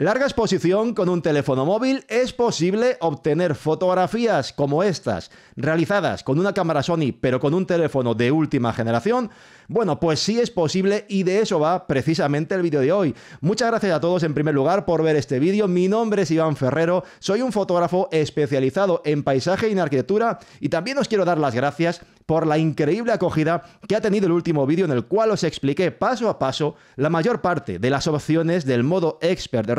Larga exposición con un teléfono móvil es posible obtener fotografías como estas, realizadas con una cámara Sony pero con un teléfono de última generación. Bueno, pues sí es posible y de eso va precisamente el vídeo de hoy. Muchas gracias a todos en primer lugar por ver este vídeo. Mi nombre es Iván Ferrero, soy un fotógrafo especializado en paisaje y en arquitectura y también os quiero dar las gracias por la increíble acogida que ha tenido el último vídeo en el cual os expliqué paso a paso la mayor parte de las opciones del modo expert de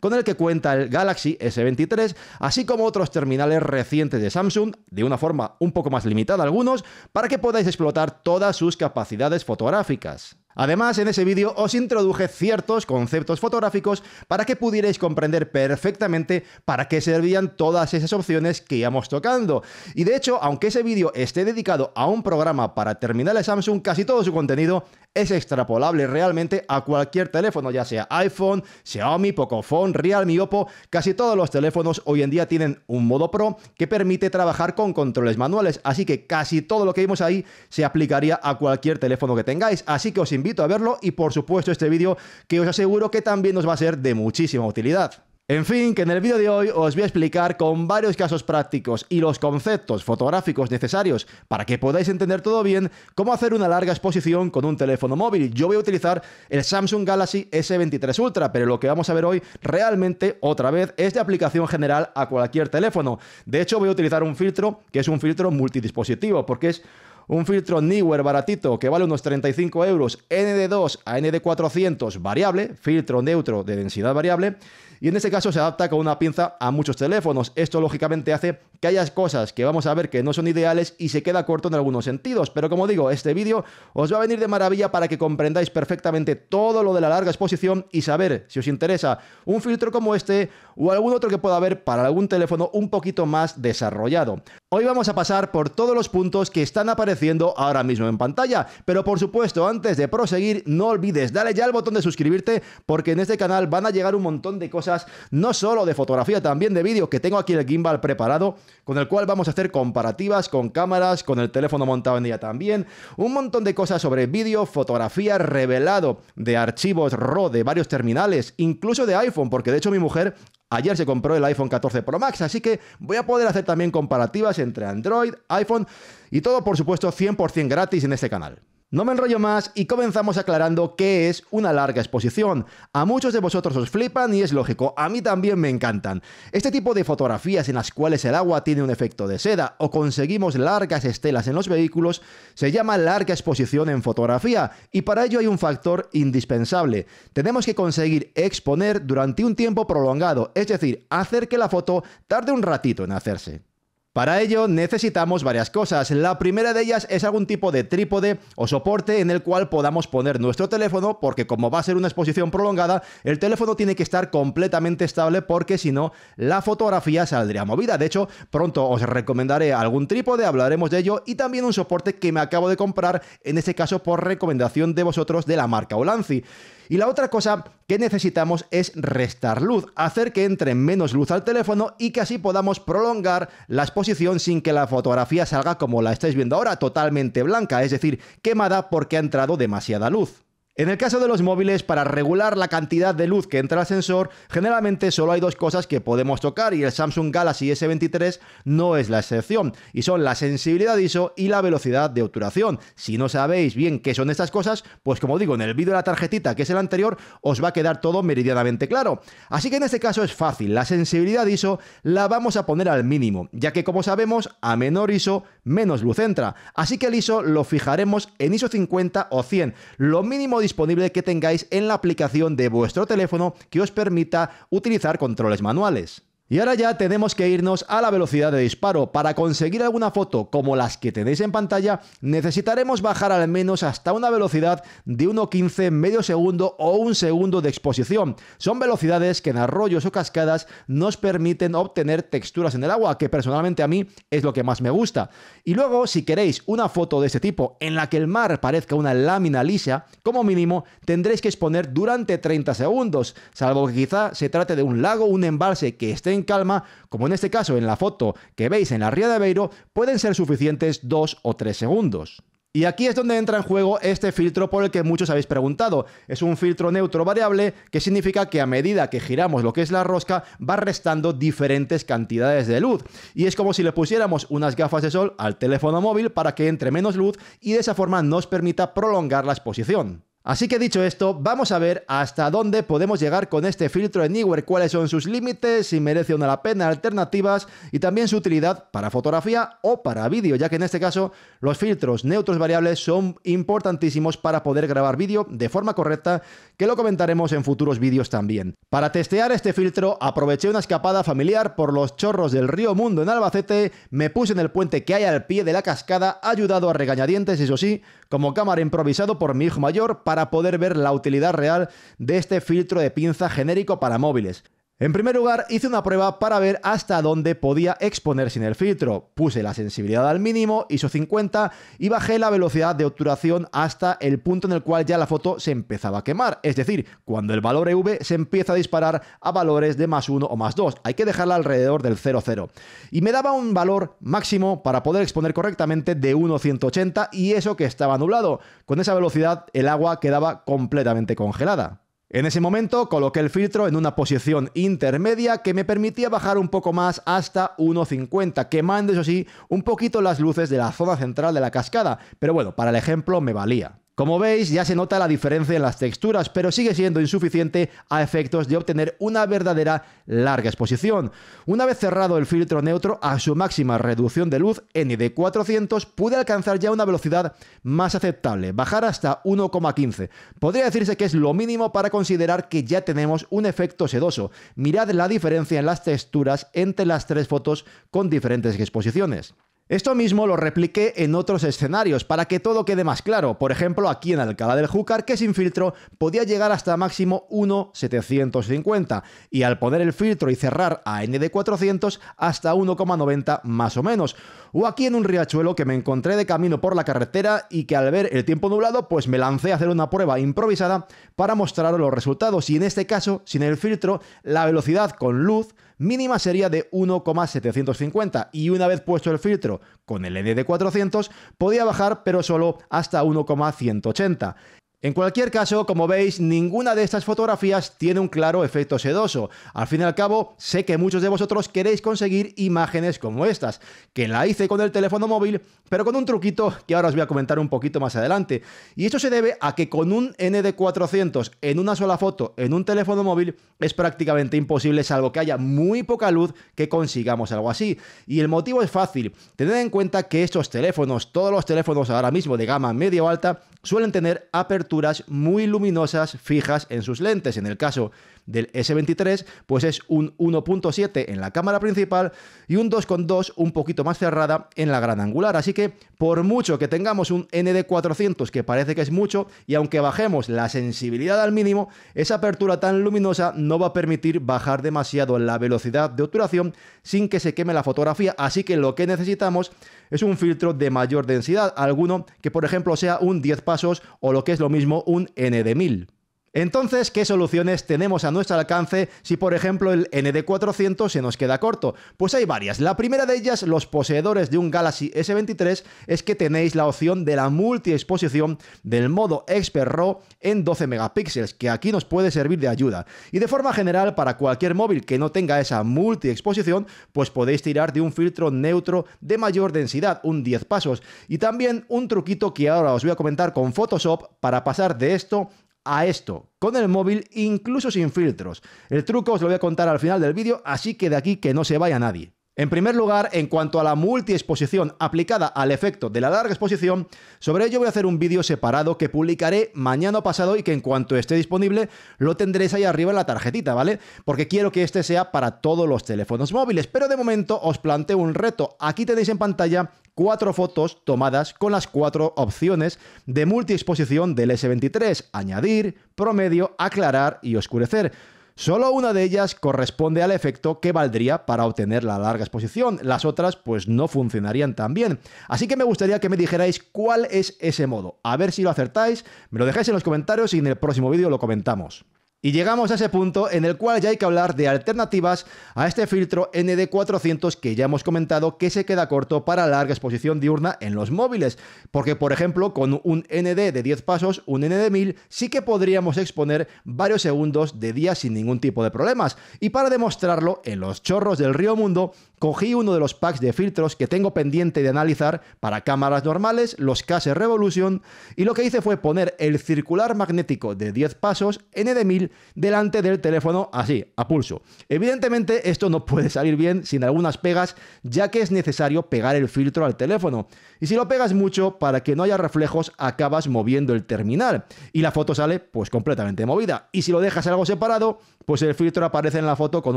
con el que cuenta el Galaxy S23, así como otros terminales recientes de Samsung, de una forma un poco más limitada algunos, para que podáis explotar todas sus capacidades fotográficas. Además, en ese vídeo os introduje ciertos conceptos fotográficos para que pudierais comprender perfectamente para qué servían todas esas opciones que íbamos tocando. Y de hecho, aunque ese vídeo esté dedicado a un programa para terminales Samsung, casi todo su contenido es extrapolable realmente a cualquier teléfono, ya sea iPhone, Xiaomi, Pocophone, Realme, Oppo, casi todos los teléfonos hoy en día tienen un modo Pro que permite trabajar con controles manuales, así que casi todo lo que vimos ahí se aplicaría a cualquier teléfono que tengáis, así que os invito a verlo y por supuesto este vídeo que os aseguro que también nos va a ser de muchísima utilidad. En fin, que en el vídeo de hoy os voy a explicar con varios casos prácticos y los conceptos fotográficos necesarios para que podáis entender todo bien cómo hacer una larga exposición con un teléfono móvil. Yo voy a utilizar el Samsung Galaxy S23 Ultra, pero lo que vamos a ver hoy realmente, otra vez, es de aplicación general a cualquier teléfono. De hecho, voy a utilizar un filtro que es un filtro multidispositivo, porque es un filtro Newer baratito que vale unos 35 euros, ND2 a ND400 variable, filtro neutro de densidad variable. Y en este caso se adapta con una pinza a muchos teléfonos. Esto lógicamente hace que haya cosas que vamos a ver que no son ideales y se queda corto en algunos sentidos. Pero como digo, este vídeo os va a venir de maravilla para que comprendáis perfectamente todo lo de la larga exposición y saber si os interesa un filtro como este o algún otro que pueda haber para algún teléfono un poquito más desarrollado. Hoy vamos a pasar por todos los puntos que están apareciendo ahora mismo en pantalla, pero por supuesto antes de proseguir no olvides darle ya al botón de suscribirte porque en este canal van a llegar un montón de cosas no solo de fotografía, también de vídeo, que tengo aquí el gimbal preparado, con el cual vamos a hacer comparativas con cámaras, con el teléfono montado en ella también, un montón de cosas sobre vídeo, fotografía, revelado de archivos RAW de varios terminales, incluso de iPhone, porque de hecho mi mujer Ayer se compró el iPhone 14 Pro Max, así que voy a poder hacer también comparativas entre Android, iPhone y todo por supuesto 100% gratis en este canal. No me enrollo más y comenzamos aclarando qué es una larga exposición. A muchos de vosotros os flipan y es lógico, a mí también me encantan. Este tipo de fotografías en las cuales el agua tiene un efecto de seda o conseguimos largas estelas en los vehículos se llama larga exposición en fotografía y para ello hay un factor indispensable. Tenemos que conseguir exponer durante un tiempo prolongado, es decir, hacer que la foto tarde un ratito en hacerse. Para ello necesitamos varias cosas. La primera de ellas es algún tipo de trípode o soporte en el cual podamos poner nuestro teléfono porque como va a ser una exposición prolongada, el teléfono tiene que estar completamente estable porque si no, la fotografía saldría movida. De hecho, pronto os recomendaré algún trípode, hablaremos de ello y también un soporte que me acabo de comprar, en este caso por recomendación de vosotros de la marca Olanzi. Y la otra cosa que necesitamos es restar luz, hacer que entre menos luz al teléfono y que así podamos prolongar la exposición sin que la fotografía salga como la estáis viendo ahora, totalmente blanca, es decir, quemada porque ha entrado demasiada luz. En el caso de los móviles, para regular la cantidad de luz que entra al sensor, generalmente solo hay dos cosas que podemos tocar y el Samsung Galaxy S23 no es la excepción, y son la sensibilidad ISO y la velocidad de obturación. Si no sabéis bien qué son estas cosas, pues como digo, en el vídeo de la tarjetita, que es el anterior, os va a quedar todo meridianamente claro. Así que en este caso es fácil, la sensibilidad ISO la vamos a poner al mínimo, ya que como sabemos, a menor ISO, menos Lucentra. Así que el ISO lo fijaremos en ISO 50 o 100, lo mínimo disponible que tengáis en la aplicación de vuestro teléfono que os permita utilizar controles manuales. Y ahora ya tenemos que irnos a la velocidad de disparo. Para conseguir alguna foto como las que tenéis en pantalla, necesitaremos bajar al menos hasta una velocidad de 1.15, medio segundo o un segundo de exposición. Son velocidades que en arroyos o cascadas nos permiten obtener texturas en el agua, que personalmente a mí es lo que más me gusta. Y luego, si queréis una foto de este tipo en la que el mar parezca una lámina lisa, como mínimo tendréis que exponer durante 30 segundos, salvo que quizá se trate de un lago, un embalse que esté en calma, como en este caso en la foto que veis en la Ría de Aveiro, pueden ser suficientes 2 o 3 segundos. Y aquí es donde entra en juego este filtro por el que muchos habéis preguntado. Es un filtro neutro variable que significa que a medida que giramos lo que es la rosca va restando diferentes cantidades de luz. Y es como si le pusiéramos unas gafas de sol al teléfono móvil para que entre menos luz y de esa forma nos permita prolongar la exposición. Así que dicho esto, vamos a ver hasta dónde podemos llegar con este filtro en Neewer, cuáles son sus límites, si merece o no la pena, alternativas y también su utilidad para fotografía o para vídeo, ya que en este caso los filtros neutros variables son importantísimos para poder grabar vídeo de forma correcta, que lo comentaremos en futuros vídeos también. Para testear este filtro aproveché una escapada familiar por los chorros del río Mundo en Albacete, me puse en el puente que hay al pie de la cascada, ayudado a regañadientes, eso sí, como cámara improvisado por mi hijo mayor para poder ver la utilidad real de este filtro de pinza genérico para móviles. En primer lugar, hice una prueba para ver hasta dónde podía exponer sin el filtro. Puse la sensibilidad al mínimo, ISO 50, y bajé la velocidad de obturación hasta el punto en el cual ya la foto se empezaba a quemar, es decir, cuando el valor EV se empieza a disparar a valores de más 1 o más 2. Hay que dejarla alrededor del 0,0. Y me daba un valor máximo para poder exponer correctamente de 1,180 y eso que estaba nublado. Con esa velocidad el agua quedaba completamente congelada. En ese momento coloqué el filtro en una posición intermedia que me permitía bajar un poco más hasta 1.50, quemando eso sí un poquito las luces de la zona central de la cascada, pero bueno, para el ejemplo me valía. Como veis, ya se nota la diferencia en las texturas, pero sigue siendo insuficiente a efectos de obtener una verdadera larga exposición. Una vez cerrado el filtro neutro a su máxima reducción de luz nd 400 pude alcanzar ya una velocidad más aceptable, bajar hasta 1,15. Podría decirse que es lo mínimo para considerar que ya tenemos un efecto sedoso. Mirad la diferencia en las texturas entre las tres fotos con diferentes exposiciones. Esto mismo lo repliqué en otros escenarios para que todo quede más claro, por ejemplo aquí en Alcalá del Júcar que sin filtro podía llegar hasta máximo 1,750 y al poner el filtro y cerrar a nd 400 hasta 1,90 más o menos, o aquí en un riachuelo que me encontré de camino por la carretera y que al ver el tiempo nublado pues me lancé a hacer una prueba improvisada para mostrar los resultados y en este caso sin el filtro la velocidad con luz mínima sería de 1,750 y una vez puesto el filtro con el ND400 podía bajar pero solo hasta 1,180. En cualquier caso, como veis, ninguna de estas fotografías tiene un claro efecto sedoso. Al fin y al cabo, sé que muchos de vosotros queréis conseguir imágenes como estas, que la hice con el teléfono móvil, pero con un truquito que ahora os voy a comentar un poquito más adelante. Y esto se debe a que con un ND400 en una sola foto en un teléfono móvil es prácticamente imposible, salvo que haya muy poca luz que consigamos algo así. Y el motivo es fácil, tened en cuenta que estos teléfonos, todos los teléfonos ahora mismo de gama o alta suelen tener apertura muy luminosas fijas en sus lentes. En el caso del S23, pues es un 1.7 en la cámara principal y un 2.2 un poquito más cerrada en la gran angular. Así que por mucho que tengamos un ND400 que parece que es mucho y aunque bajemos la sensibilidad al mínimo, esa apertura tan luminosa no va a permitir bajar demasiado la velocidad de obturación sin que se queme la fotografía. Así que lo que necesitamos es un filtro de mayor densidad, alguno que por ejemplo sea un 10 pasos o lo que es lo mismo un ND1000. Entonces, ¿qué soluciones tenemos a nuestro alcance si, por ejemplo, el ND400 se nos queda corto? Pues hay varias. La primera de ellas, los poseedores de un Galaxy S23, es que tenéis la opción de la multiexposición del modo Expert RAW en 12 megapíxeles, que aquí nos puede servir de ayuda. Y de forma general, para cualquier móvil que no tenga esa multiexposición, pues podéis tirar de un filtro neutro de mayor densidad, un 10 pasos. Y también un truquito que ahora os voy a comentar con Photoshop para pasar de esto a esto, con el móvil incluso sin filtros. El truco os lo voy a contar al final del vídeo, así que de aquí que no se vaya nadie. En primer lugar, en cuanto a la multi exposición aplicada al efecto de la larga exposición, sobre ello voy a hacer un vídeo separado que publicaré mañana pasado y que en cuanto esté disponible lo tendréis ahí arriba en la tarjetita, ¿vale? Porque quiero que este sea para todos los teléfonos móviles, pero de momento os planteo un reto. Aquí tenéis en pantalla cuatro fotos tomadas con las cuatro opciones de exposición del S23, añadir, promedio, aclarar y oscurecer. Solo una de ellas corresponde al efecto que valdría para obtener la larga exposición, las otras pues no funcionarían tan bien. Así que me gustaría que me dijerais cuál es ese modo, a ver si lo acertáis, me lo dejáis en los comentarios y en el próximo vídeo lo comentamos. Y llegamos a ese punto en el cual ya hay que hablar de alternativas a este filtro ND400 que ya hemos comentado que se queda corto para larga exposición diurna en los móviles, porque por ejemplo con un ND de 10 pasos, un ND1000, sí que podríamos exponer varios segundos de día sin ningún tipo de problemas. Y para demostrarlo, en los chorros del río Mundo, cogí uno de los packs de filtros que tengo pendiente de analizar para cámaras normales, los Case Revolution, y lo que hice fue poner el circular magnético de 10 pasos ND1000 delante del teléfono así, a pulso. Evidentemente esto no puede salir bien sin algunas pegas, ya que es necesario pegar el filtro al teléfono. Y si lo pegas mucho, para que no haya reflejos, acabas moviendo el terminal. Y la foto sale pues completamente movida. Y si lo dejas algo separado, pues el filtro aparece en la foto con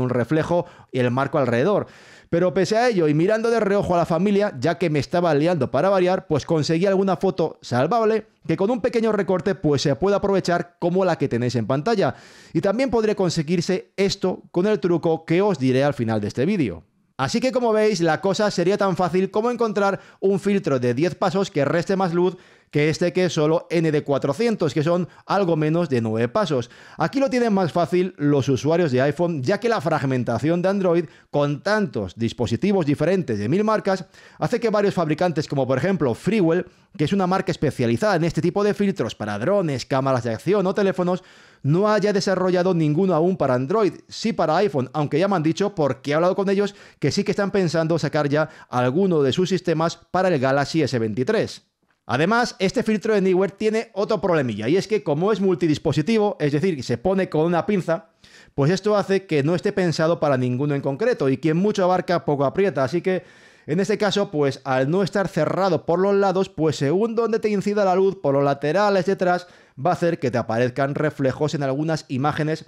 un reflejo y el marco alrededor. Pero pese a ello y mirando de reojo a la familia, ya que me estaba liando para variar, pues conseguí alguna foto salvable que con un pequeño recorte pues se puede aprovechar como la que tenéis en pantalla. Y también podré conseguirse esto con el truco que os diré al final de este vídeo. Así que como veis, la cosa sería tan fácil como encontrar un filtro de 10 pasos que reste más luz que este que es solo N de 400, que son algo menos de 9 pasos. Aquí lo tienen más fácil los usuarios de iPhone, ya que la fragmentación de Android con tantos dispositivos diferentes de mil marcas hace que varios fabricantes como por ejemplo Freewell, que es una marca especializada en este tipo de filtros para drones, cámaras de acción o teléfonos, no haya desarrollado ninguno aún para Android, sí para iPhone, aunque ya me han dicho, porque he hablado con ellos, que sí que están pensando sacar ya alguno de sus sistemas para el Galaxy S23. Además, este filtro de Anywhere tiene otro problemilla, y es que como es multidispositivo, es decir, se pone con una pinza, pues esto hace que no esté pensado para ninguno en concreto, y quien mucho abarca, poco aprieta, así que en este caso, pues al no estar cerrado por los lados, pues según donde te incida la luz, por los laterales, detrás, va a hacer que te aparezcan reflejos en algunas imágenes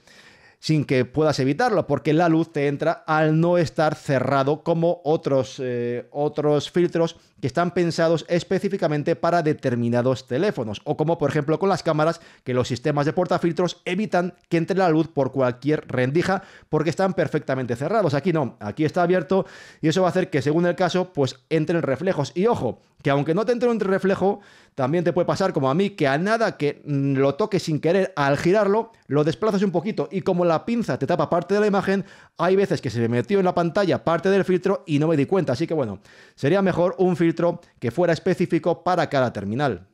sin que puedas evitarlo, porque la luz te entra al no estar cerrado como otros, eh, otros filtros que están pensados específicamente para determinados teléfonos, o como por ejemplo con las cámaras, que los sistemas de portafiltros evitan que entre la luz por cualquier rendija, porque están perfectamente cerrados. Aquí no, aquí está abierto y eso va a hacer que según el caso, pues entren reflejos. Y ojo, que aunque no te entre un reflejo, también te puede pasar como a mí, que a nada que mm, lo toques sin querer al girarlo, lo desplazas un poquito y como la pinza te tapa parte de la imagen, hay veces que se me metió en la pantalla parte del filtro y no me di cuenta, así que bueno, sería mejor un filtro que fuera específico para cada terminal.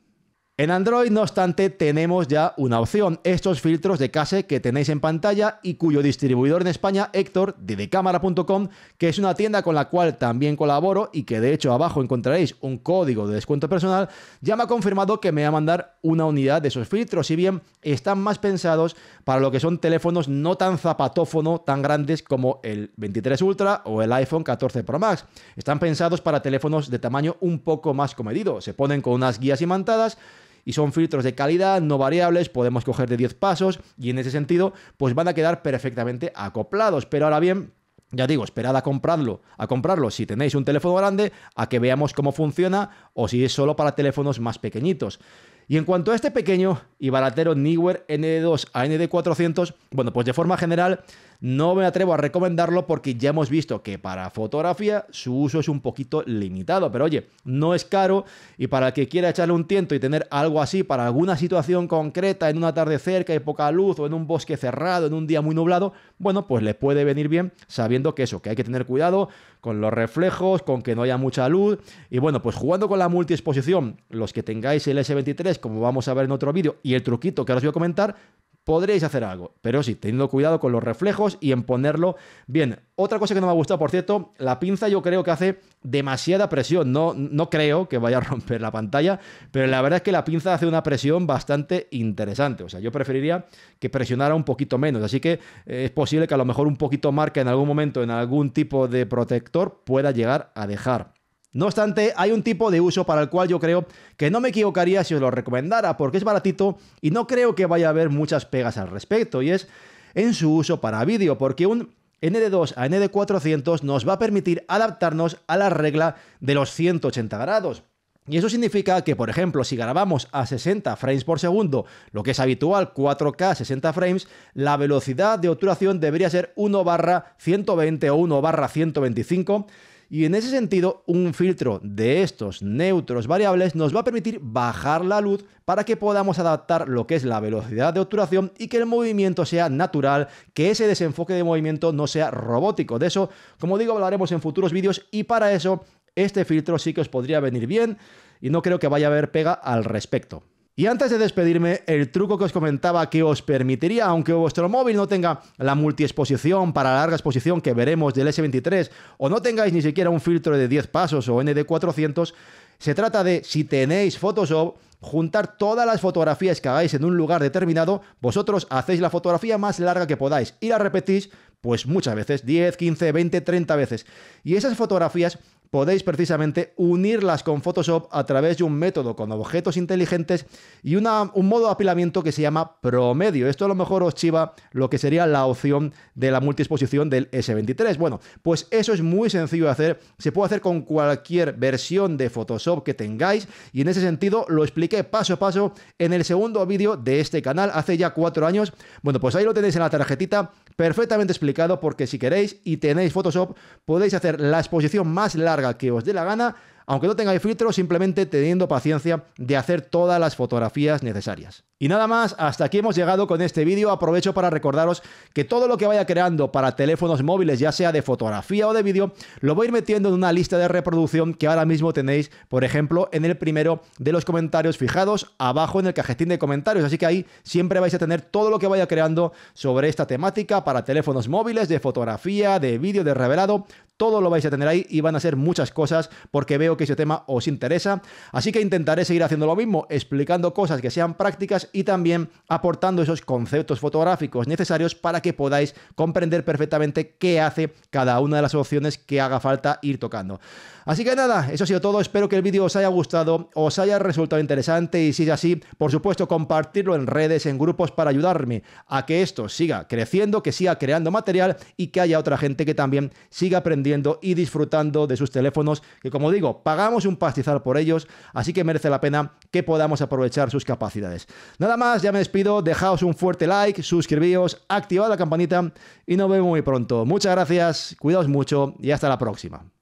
En Android, no obstante, tenemos ya una opción, estos filtros de case que tenéis en pantalla y cuyo distribuidor en España, Héctor, de decámara.com, que es una tienda con la cual también colaboro y que de hecho abajo encontraréis un código de descuento personal, ya me ha confirmado que me va a mandar una unidad de esos filtros, si bien están más pensados para lo que son teléfonos no tan zapatófono, tan grandes como el 23 Ultra o el iPhone 14 Pro Max. Están pensados para teléfonos de tamaño un poco más comedido, se ponen con unas guías imantadas, y son filtros de calidad, no variables, podemos coger de 10 pasos y en ese sentido pues van a quedar perfectamente acoplados. Pero ahora bien... Ya digo, esperad a comprarlo, a comprarlo si tenéis un teléfono grande, a que veamos cómo funciona o si es solo para teléfonos más pequeñitos. Y en cuanto a este pequeño y baratero Neewer ND2 a ND400, bueno, pues de forma general no me atrevo a recomendarlo porque ya hemos visto que para fotografía su uso es un poquito limitado, pero oye, no es caro y para el que quiera echarle un tiento y tener algo así para alguna situación concreta, en una tarde cerca y poca luz o en un bosque cerrado, en un día muy nublado, bueno, pues le puede venir bien sabiendo que eso, que hay que tener cuidado con los reflejos, con que no haya mucha luz y bueno, pues jugando con la multiexposición, los que tengáis el S23, como vamos a ver en otro vídeo, y el truquito que ahora os voy a comentar, podréis hacer algo, pero sí, teniendo cuidado con los reflejos y en ponerlo bien. Otra cosa que no me ha gustado, por cierto, la pinza yo creo que hace demasiada presión, no, no creo que vaya a romper la pantalla, pero la verdad es que la pinza hace una presión bastante interesante, o sea, yo preferiría que presionara un poquito menos, así que eh, es posible que a lo mejor un poquito marca en algún momento en algún tipo de protector pueda llegar a dejar. No obstante, hay un tipo de uso para el cual yo creo que no me equivocaría si os lo recomendara, porque es baratito y no creo que vaya a haber muchas pegas al respecto, y es en su uso para vídeo, porque un ND2 a ND400 nos va a permitir adaptarnos a la regla de los 180 grados. Y eso significa que, por ejemplo, si grabamos a 60 frames por segundo, lo que es habitual, 4K 60 frames, la velocidad de obturación debería ser 1 barra 120 o 1 barra 125 y en ese sentido, un filtro de estos neutros variables nos va a permitir bajar la luz para que podamos adaptar lo que es la velocidad de obturación y que el movimiento sea natural, que ese desenfoque de movimiento no sea robótico. De eso, como digo, hablaremos en futuros vídeos y para eso este filtro sí que os podría venir bien y no creo que vaya a haber pega al respecto. Y antes de despedirme, el truco que os comentaba que os permitiría, aunque vuestro móvil no tenga la multiexposición para larga exposición que veremos del S23, o no tengáis ni siquiera un filtro de 10 pasos o ND400, se trata de, si tenéis Photoshop, juntar todas las fotografías que hagáis en un lugar determinado, vosotros hacéis la fotografía más larga que podáis y la repetís pues muchas veces, 10, 15, 20, 30 veces. Y esas fotografías podéis precisamente unirlas con Photoshop a través de un método con objetos inteligentes y una, un modo de apilamiento que se llama promedio. Esto a lo mejor os chiva lo que sería la opción de la multiexposición del S23. Bueno, pues eso es muy sencillo de hacer. Se puede hacer con cualquier versión de Photoshop que tengáis y en ese sentido lo expliqué paso a paso en el segundo vídeo de este canal hace ya cuatro años. Bueno, pues ahí lo tenéis en la tarjetita perfectamente explicado porque si queréis y tenéis Photoshop podéis hacer la exposición más larga que os dé la gana aunque no tengáis filtro, simplemente teniendo paciencia de hacer todas las fotografías necesarias. Y nada más, hasta aquí hemos llegado con este vídeo. Aprovecho para recordaros que todo lo que vaya creando para teléfonos móviles, ya sea de fotografía o de vídeo, lo voy a ir metiendo en una lista de reproducción que ahora mismo tenéis, por ejemplo, en el primero de los comentarios fijados abajo en el cajetín de comentarios. Así que ahí siempre vais a tener todo lo que vaya creando sobre esta temática para teléfonos móviles, de fotografía, de vídeo, de revelado. Todo lo vais a tener ahí y van a ser muchas cosas porque veo que ese tema os interesa. Así que intentaré seguir haciendo lo mismo, explicando cosas que sean prácticas y también aportando esos conceptos fotográficos necesarios para que podáis comprender perfectamente qué hace cada una de las opciones que haga falta ir tocando. Así que nada, eso ha sido todo. Espero que el vídeo os haya gustado, os haya resultado interesante y si es así, por supuesto, compartirlo en redes, en grupos para ayudarme a que esto siga creciendo, que siga creando material y que haya otra gente que también siga aprendiendo y disfrutando de sus teléfonos, que como digo, pagamos un pastizal por ellos, así que merece la pena que podamos aprovechar sus capacidades. Nada más, ya me despido, dejaos un fuerte like, suscribíos, activad la campanita y nos vemos muy pronto. Muchas gracias, cuidaos mucho y hasta la próxima.